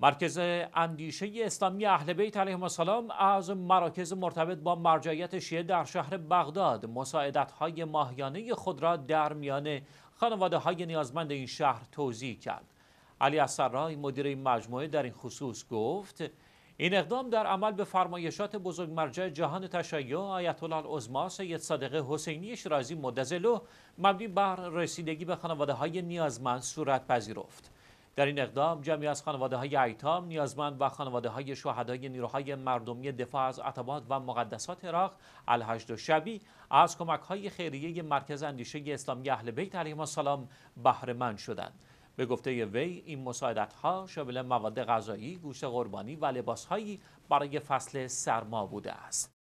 مرکز اندیشه اسلامی اهل بیت علیهم السلام از مراکز مرتبط با مرجعیت شیعه در شهر بغداد مساعدت های ماهیانه خود را در میان خانواده های نیازمند این شهر توضیح کرد. علی اثرای مدیر این مجموعه در این خصوص گفت این اقدام در عمل به فرمایشات بزرگ مرجع جهان تشیع آیت الله العظما سید صادق حسینی شیرازی مدظله مبنی بر رسیدگی به خانواده های نیازمند صورت پذیرفت. در این اقدام جمعی از خانواده های ایتام نیازمند و خانواده های شهدای نیروهای مردمی دفاع از عطبات و مقدسات عراق الحشد و شبی از کمک های خیریه مرکز اندیشه اسلامی اهل بیت علیه السلام سلام شدند به گفته وی این مساعدت ها شامل مواد غذایی، گوشت قربانی و لباس هایی برای فصل سرما بوده است.